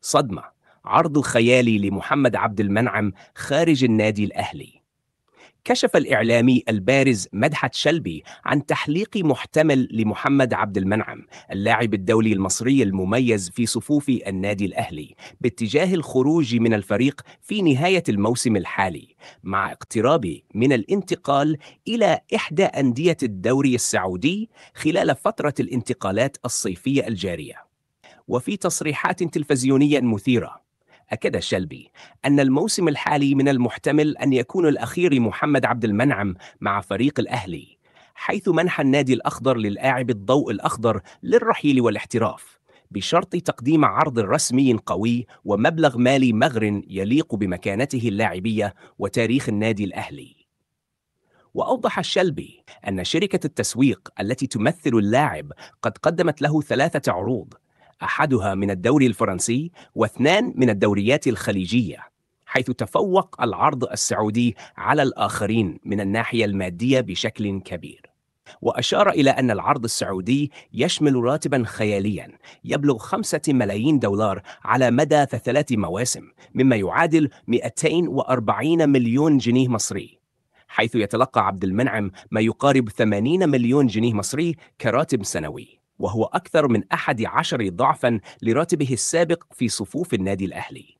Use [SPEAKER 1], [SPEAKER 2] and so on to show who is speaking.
[SPEAKER 1] صدمة عرض الخيالي لمحمد عبد المنعم خارج النادي الأهلي كشف الإعلامي البارز مدحت شلبي عن تحليق محتمل لمحمد عبد المنعم اللاعب الدولي المصري المميز في صفوف النادي الأهلي باتجاه الخروج من الفريق في نهاية الموسم الحالي مع اقترابه من الانتقال إلى إحدى أندية الدوري السعودي خلال فترة الانتقالات الصيفية الجارية وفي تصريحات تلفزيونية مثيرة أكد شلبي أن الموسم الحالي من المحتمل أن يكون الأخير محمد عبد المنعم مع فريق الأهلي حيث منح النادي الأخضر للاعب الضوء الأخضر للرحيل والاحتراف بشرط تقديم عرض رسمي قوي ومبلغ مالي مغر يليق بمكانته اللاعبية وتاريخ النادي الأهلي وأوضح الشلبي أن شركة التسويق التي تمثل اللاعب قد قدمت له ثلاثة عروض أحدها من الدوري الفرنسي واثنان من الدوريات الخليجية حيث تفوق العرض السعودي على الآخرين من الناحية المادية بشكل كبير وأشار إلى أن العرض السعودي يشمل راتبا خياليا يبلغ خمسة ملايين دولار على مدى ثلاث مواسم مما يعادل 240 مليون جنيه مصري حيث يتلقى عبد المنعم ما يقارب 80 مليون جنيه مصري كراتب سنوي وهو أكثر من أحد عشر ضعفا لراتبه السابق في صفوف النادي الأهلي